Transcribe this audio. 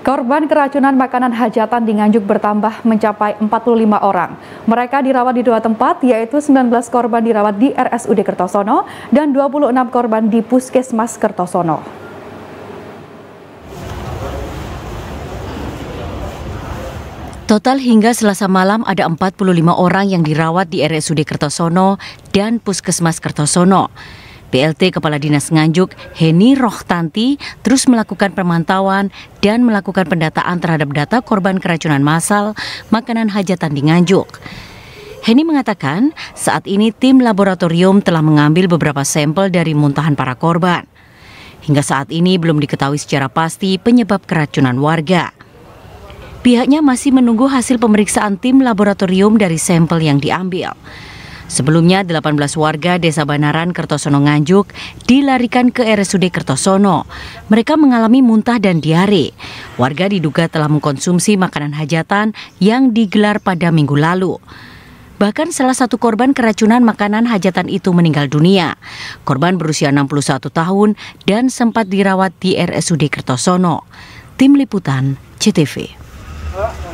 Korban keracunan makanan hajatan di Nganjuk bertambah mencapai 45 orang. Mereka dirawat di dua tempat, yaitu 19 korban dirawat di RSUD Kertosono dan 26 korban di Puskesmas Kertosono. Total hingga selasa malam ada 45 orang yang dirawat di RSUD Kertosono dan Puskesmas Kertosono. Plt Kepala Dinas Nganjuk, Heni Rohtanti, terus melakukan pemantauan dan melakukan pendataan terhadap data korban keracunan massal makanan hajatan di Nganjuk. Heni mengatakan, saat ini tim laboratorium telah mengambil beberapa sampel dari muntahan para korban. Hingga saat ini belum diketahui secara pasti penyebab keracunan warga. Pihaknya masih menunggu hasil pemeriksaan tim laboratorium dari sampel yang diambil. Sebelumnya, 18 warga Desa Banaran, Kertosono Nganjuk dilarikan ke RSUD Kertosono. Mereka mengalami muntah dan diare. Warga diduga telah mengkonsumsi makanan hajatan yang digelar pada minggu lalu. Bahkan salah satu korban keracunan makanan hajatan itu meninggal dunia. Korban berusia 61 tahun dan sempat dirawat di RSUD Kertosono. Tim Liputan CTV.